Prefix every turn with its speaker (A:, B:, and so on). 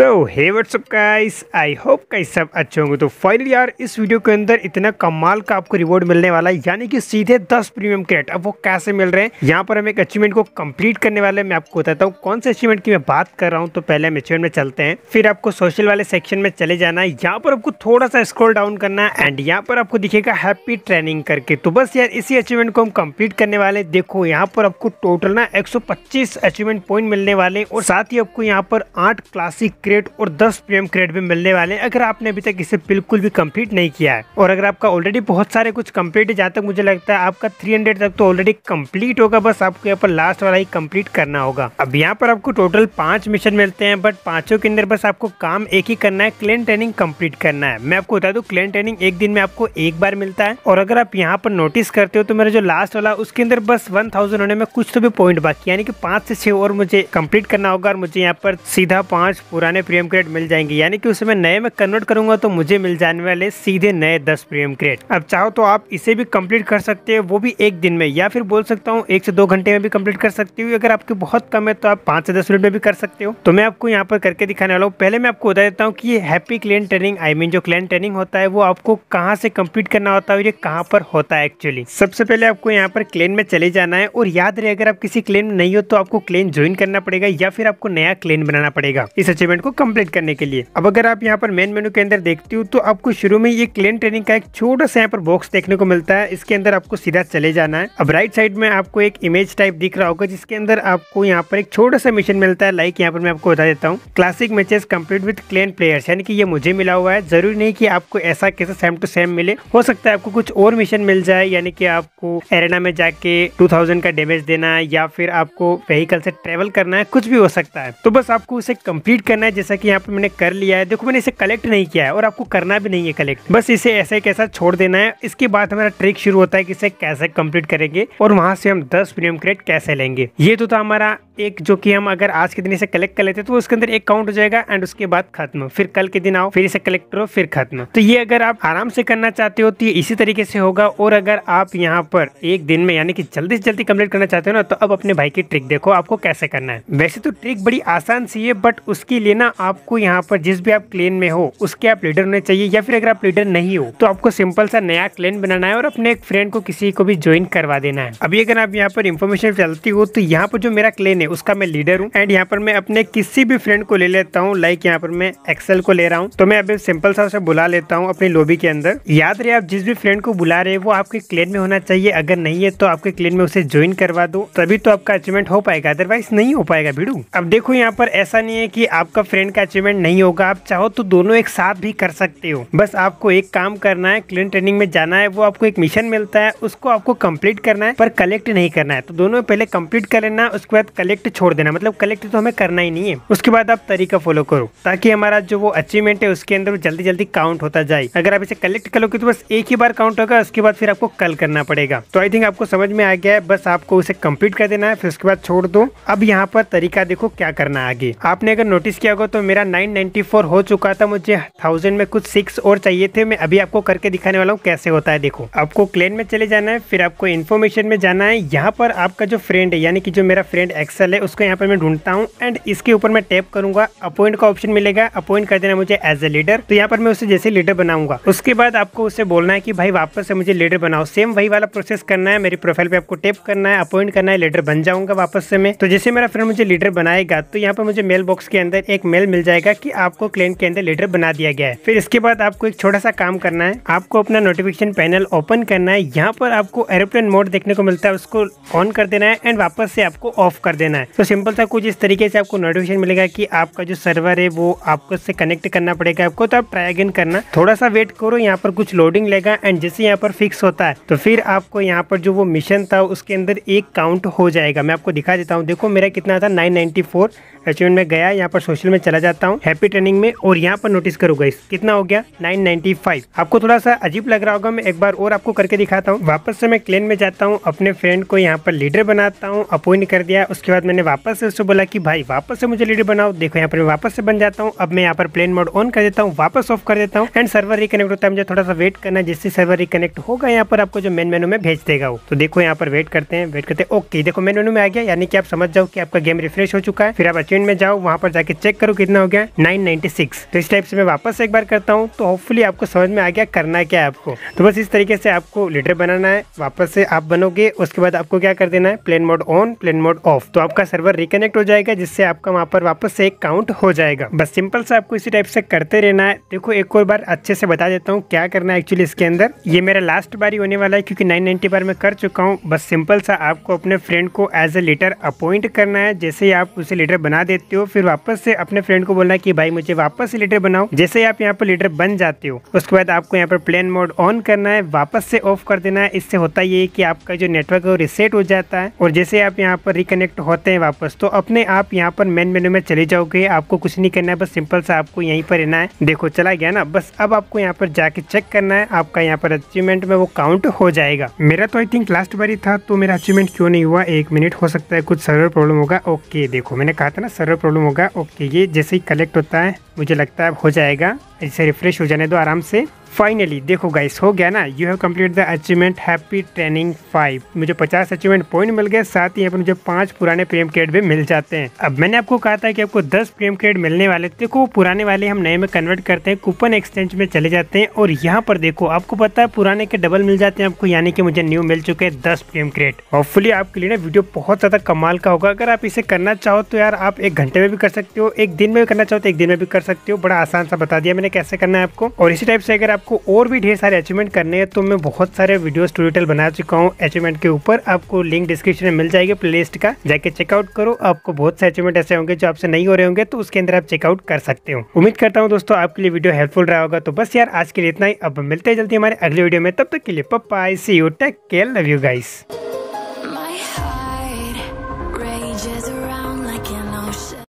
A: so hey what's up guys I hope guys सब अच्छे होंगे तो फाइनली यार इस वीडियो के अंदर इतना कमाल का आपको रिवॉर्ड मिलने वाला है यानी कि सीधे 10 प्रीमियम क्रेट अब वो कैसे मिल रहे हैं यहाँ पर हम एक अचीवमेंट को कंप्लीट करने वाले मैं आपको बताता हूँ कौन से अचीवमेंट की मैं बात कर रहा हूँ तो पहले हम अचीवमेंट में चलते हैं फिर आपको सोशल वाले सेक्शन में चले जाना है यहाँ पर आपको थोड़ा सा स्क्रोल डाउन करना है एंड यहाँ पर आपको दिखेगा हैप्पी ट्रेनिंग करके तो बस यार इसी अचीवमेंट को हम कम्प्लीट करने वाले देखो यहाँ पर आपको टोटल ना एक अचीवमेंट पॉइंट मिलने वाले और साथ ही आपको यहाँ पर आठ क्लासिक क्रेड और दस प्रीमियम क्रेडिट भी मिलने वाले हैं अगर आपने अभी तक इसे बिल्कुल भी कम्प्लीट नहीं किया है और अगर आपका ऑलरेडी बहुत सारे कुछ कम्प्लीट है जहाँ तक मुझे लगता है आपका थ्री हंड्रेड तक तो ऑलरेडी कंप्लीट होगा बस आपको यहाँ पर लास्ट वाला ही कम्प्लीट करना होगा अब यहाँ पर आपको टोटल पांच मिशन मिलते हैं बट पांचों के अंदर बस आपको काम एक ही करना है क्लेन ट्रेनिंग कम्प्लीट करना है मैं आपको बता दू क्लेन ट्रेनिंग एक दिन में आपको एक बार मिलता है और अगर आप यहाँ पर नोटिस करते हो तो मेरा जो लास्ट वाला उसके अंदर बस वन थाउजेंड होने में कुछ तो भी पॉइंट बाकी यानी कि पांच से छह और मुझे कम्प्लीट करना होगा और मुझे यहाँ पर सीधा पांच पूरा पुराने प्रीमियम क्रेड मिल जाएंगे यानी कि उसे मैं नए में कन्वर्ट करूंगा तो मुझे मिल जाने वाले सीधे नए दस प्रीमियम क्रेड अब चाहो तो आप इसे भी कंप्लीट कर सकते हो वो भी एक दिन में या फिर बोल सकता हूँ एक से दो घंटे में भी कम्प्लीट कर सकती हूँ अगर आपकी बहुत कम है तो आप पाँच से दस मिनट में भी कर सकते हो तो मैं आपको यहाँ पर करके दिखाने वाला हूँ पहले मैं आपको बता देता हूँ कि happy clan training I mean जो क्लैन ट्रेनिंग होता है वो आपको कहाँ से कम्प्लीट करना होता है ये कहाँ पर होता है एक्चुअली सबसे पहले आपको यहाँ पर क्लेन में चले जाना है और याद रहे अगर आप किसी क्लेन में नहीं हो तो आपको क्लेन ज्वाइन करना पड़ेगा या फिर आपको नया क्लेन बनाना पड़ेगा इस अचीवमेंट इवेंट को कम्प्लीट करने के लिए अब अगर आप यहाँ पर मेन मेन्यू के अंदर देखते हो तो आपको शुरू में ये क्लेन ट्रेनिंग का एक छोटा सा यहाँ पर बॉक्स देखने को मिलता है इसके अंदर आपको सीधा चले जाना है अब राइट साइड में आपको एक इमेज टाइप दिख रहा होगा जिसके अंदर आपको यहाँ पर एक छोटा सा मिशन मिलता है लाइक यहाँ पर मैं आपको बता देता हूँ classic matches complete with clan players यानी कि ये मुझे मिला हुआ है जरूरी नहीं कि आपको ऐसा कैसे सेम टू सेम मिले हो सकता है आपको कुछ और मिशन मिल जाए यानी कि आपको एरेना में जाके 2000 का डैमेज देना है या फिर आपको व्हीकल से ट्रेवल करना है कुछ भी हो सकता है तो बस आपको उसे कंप्लीट करना है है जैसा कि यहाँ पे मैंने कर लिया है देखो मैंने इसे कलेक्ट नहीं किया है और आपको करना भी नहीं है कलेक्ट बस इसे ऐसे कैसा छोड़ देना है इसके बाद हमारा ट्रिक शुरू होता है कि इसे कैसे कंप्लीट करेंगे और वहाँ से हम दस प्रीमियम क्रेट कैसे लेंगे ये तो था हमारा एक जो कि हम अगर आज के दिन इसे कलेक्ट कर लेते तो उसके अंदर एक काउंट हो जाएगा एंड उसके बाद खत्म फिर कल के दिन आओ फिर इसे कलेक्ट करो फिर खत्म तो ये अगर आप आराम से करना चाहते हो तो ये इसी तरीके से होगा और अगर आप यहाँ पर एक दिन में यानी कि जल्दी से जल्दी कम्प्लीट करना चाहते हो ना तो अब अपने भाई की ट्रिक देखो आपको कैसे करना है वैसे तो ट्रिक बड़ी आसान सी है बट उसके लिए ना आपको यहाँ पर जिस भी आप क्लेन में हो उसके आप लीडर होने चाहिए या फिर अगर आप लीडर नहीं हो तो आपको सिंपल सा नया क्लेन बनाना है और अपने एक फ्रेंड को किसी को भी ज्वाइन करवा देना है अभी अगर आप यहाँ पर इन्फॉर्मेशन चलती हो तो यहाँ पर जो मेरा क्लेन है उसका मैं लीडर हूँ एंड यहाँ पर मैं अपने किसी भी फ्रेंड को ले लेता हूँ लाइक यहाँ पर मैं एक्सेल को ले रहा हूँ तो मैं अभी सिंपल सा उसे बुला लेता हूँ अपनी लोबी के अंदर याद रहे आप जिस भी फ्रेंड को बुला रहे वो आपके क्लेन में होना चाहिए अगर नहीं है तो आपके क्लेन में उसे ज्वाइन करवा दो तभी तो आपका अचीवमेंट हो पाएगा अदरवाइज नहीं हो पाएगा भिड़ू अब देखो यहाँ पर ऐसा नहीं है की आपका फ्रेंड का अचीवमेंट नहीं होगा आप चाहो तो दोनों एक साथ भी कर सकते हो बस आपको एक काम करना है क्लेन ट्रेनिंग में जाना है वो आपको एक मिशन मिलता है उसको आपको कम्प्लीट करना है पर कलेक्ट नहीं करना है तो दोनों पहले कम्प्लीट कर लेना उसके बाद कलेक्ट छोड़ देना मतलब कलेक्ट तो हमें करना ही नहीं है उसके बाद आप तरीका फॉलो करो ताकि हमारा जो वो अचीवमेंट है उसके अंदर जल्दी जल्दी काउंट होता जाए अगर आप इसे कलेक्ट करोगे तो बस एक ही बार काउंट होगा उसके बाद फिर आपको कल करना पड़ेगा तो आई थिंक आपको समझ में आ गया है बस आपको उसे कम्प्लीट कर देना है फिर उसके बाद छोड़ दो अब यहाँ पर तरीका देखो क्या करना आगे आपने अगर नोटिस किया होगा तो मेरा नाइन हो चुका था मुझे थाउजेंड में कुछ सिक्स और चाहिए थे मैं अभी आपको करके दिखाने वाला हूँ कैसे होता है देखो आपको क्लेन में चले जाना है फिर आपको इन्फॉर्मेशन में जाना है यहाँ पर आपका जो फ्रेंड है यानी कि जो मेरा फ्रेंड एक्स सेल है उसको यहाँ पर मैं ढूंढता हूँ एंड इसके ऊपर मैं टैप करूंगा अपॉइंट का ऑप्शन मिलेगा अपॉइंट कर देना मुझे एज ए लीडर तो यहाँ पर मैं उसे जैसे लीडर बनाऊंगा उसके बाद आपको उसे बोलना है कि भाई वापस से मुझे लीडर बनाओ सेम वही वाला प्रोसेस करना है मेरी प्रोफाइल पे आपको टैप करना है अपॉइंट करना है लीडर बन जाऊंगा वापस से मैं तो जैसे मेरा फ्रेंड मुझे लीडर बनाएगा तो यहाँ पर मुझे मेल बॉक्स के अंदर एक मेल मिल जाएगा की आपको क्लेन के अंदर लीडर बना दिया गया है फिर इसके बाद आपको एक छोटा सा काम करना है आपको अपना नोटिफिकेशन पैनल ओपन करना है यहाँ पर आपको एरोप्लेन मोड देखने को मिलता है उसको ऑन कर देना है एंड वापस से आपको ऑफ कर देना लेना है तो सिंपल सा कुछ इस तरीके से आपको नोटिफिकेशन मिलेगा कि आपका जो सर्वर है वो आपको इससे कनेक्ट करना पड़ेगा आपको तो आप ट्राई अगेन करना थोड़ा सा वेट करो यहाँ पर कुछ लोडिंग लेगा एंड जैसे यहाँ पर फिक्स होता है तो फिर आपको यहाँ पर जो वो मिशन था उसके अंदर एक काउंट हो जाएगा मैं आपको दिखा देता हूँ देखो मेरा कितना था नाइन नाइन्टी फोर अचीवमेंट में गया यहाँ पर सोशल में चला जाता हूँ हैप्पी ट्रेनिंग में और यहाँ पर नोटिस करूँगा इस कितना हो गया नाइन नाइन्टी फाइव आपको थोड़ा सा अजीब लग रहा होगा मैं एक बार और आपको करके दिखाता हूँ वापस से मैं क्लेन में जाता हूँ अपने फ्रेंड को यहाँ पर लीडर बनाता हूँ अपॉइंट कर दिया उसके बाद बाद मैंने वापस से उससे बोला कि भाई वापस से मुझे लीडर बनाओ देखो यहाँ पर मैं वापस से बन जाता हूँ अब मैं यहाँ पर प्लेन मोड ऑन कर देता हूँ वापस ऑफ कर देता हूँ एंड सर्वर रिकनेक्ट होता है मुझे थोड़ा सा वेट करना जिससे सर्वर रिकनेक्ट होगा यहाँ पर आपको जो मेन मेनू में भेज देगा वो तो देखो यहाँ पर वेट करते हैं वेट करते हैं ओके देखो मेन मेनू में आ गया यानी कि आप समझ जाओ कि आपका गेम रिफ्रेश हो चुका है फिर आप अचीवमेंट में जाओ वहाँ पर जाकर चेक करो कितना हो गया नाइन तो इस टाइप से मैं वापस एक बार करता हूँ तो होपफुली आपको समझ में आ गया करना क्या है आपको तो बस इस तरीके से आपको लीडर बनाना है वापस से आप बनोगे उसके बाद आपको क्या कर देना है plane mode on plane mode off तो आप आपका सर्वर रिकनेक्ट हो जाएगा जिससे आपका वहाँ पर वापस से एक काउंट हो जाएगा बस सिंपल सा आपको इसी टाइप से करते रहना है देखो एक और बार अच्छे से बता देता हूँ क्या करना है एक्चुअली इसके अंदर ये मेरा लास्ट बार ही होने वाला है क्योंकि नाइन नाइनटी बार मैं कर चुका हूँ बस सिंपल सा आपको अपने फ्रेंड को एज ए लीडर अपॉइंट करना है जैसे ही आप उसे लीडर बना देते हो फिर वापस से अपने फ्रेंड को बोलना की भाई मुझे वापस से लीडर बनाओ जैसे ही आप यहाँ पर लीडर बन जाते हो उसके बाद आपको यहाँ पर प्लेन मोड ऑन करना है वापस से ऑफ कर देना है इससे होता ये की आपका जो नेटवर्क है वो रिसेट हो जाता है और जैसे आप यहाँ पर रिकनेक्ट होता आते हैं वापस तो अपने आप यहाँ पर मेन मेन्यू में चले जाओगे आपको कुछ नहीं करना है बस सिंपल सा आपको यहीं पर रहना है देखो चला गया ना बस अब आपको यहाँ पर जाके चेक करना है आपका यहाँ पर अचीवमेंट में वो काउंट हो जाएगा मेरा तो आई थिंक लास्ट बार ही था तो मेरा अचीवमेंट क्यों नहीं हुआ एक मिनट हो सकता है कुछ सर्वर प्रॉब्लम होगा ओके देखो मैंने कहा था ना सर्वर प्रॉब्लम होगा ओके ये जैसे ही कलेक्ट होता है मुझे लगता है हो जाएगा इसे रिफ्रेश हो जाने दो आराम से फाइनली देखो गाइस हो गया ना you have complete the achievement happy training five मुझे पचास अचीवमेंट पॉइंट मिल गए साथ ही यहाँ पर मुझे पांच पुराने प्रेम क्रेड भी मिल जाते हैं अब मैंने आपको कहा था कि आपको दस प्रेम क्रेड मिलने वाले देखो पुराने वाले हम नए में कन्वर्ट करते हैं कूपन एक्सचेंज में चले जाते हैं और यहाँ पर देखो आपको पता है पुराने के डबल मिल जाते हैं आपको यानी कि मुझे न्यू मिल चुके हैं दस प्रेम क्रेड होपफुली आपके लिए ना वीडियो बहुत ज्यादा कमाल का होगा अगर आप इसे करना चाहो तो यार आप एक घंटे में भी कर सकते हो एक दिन में भी करना चाहो तो एक दिन में भी कर सकते हो बड़ा आसान सा बता दिया मैंने कैसे करना है आपको और इसी टाइप से अगर आप आपको और भी ढेर सारे अचीवमेंट करने हैं तो मैं बहुत सारे वीडियो ट्यूटोरियल बना चुका हूँ अचीवमेंट के ऊपर आपको लिंक डिस्क्रिप्शन में मिल जाएगी प्लेलिस्ट का जाके चेकआउट करो आपको बहुत से अचीवमेंट ऐसे होंगे जो आपसे नहीं हो रहे होंगे तो उसके अंदर आप चेकआउट कर सकते हो उम्मीद करता हूँ दोस्तों आपके लिए वीडियो हेल्पफुल रहा होगा तो बस यार आज के लिए इतना ही अब मिलते हैं जल्दी हमारे अगले वीडियो में तब तक के लिए पप्पा I see you take care love you guys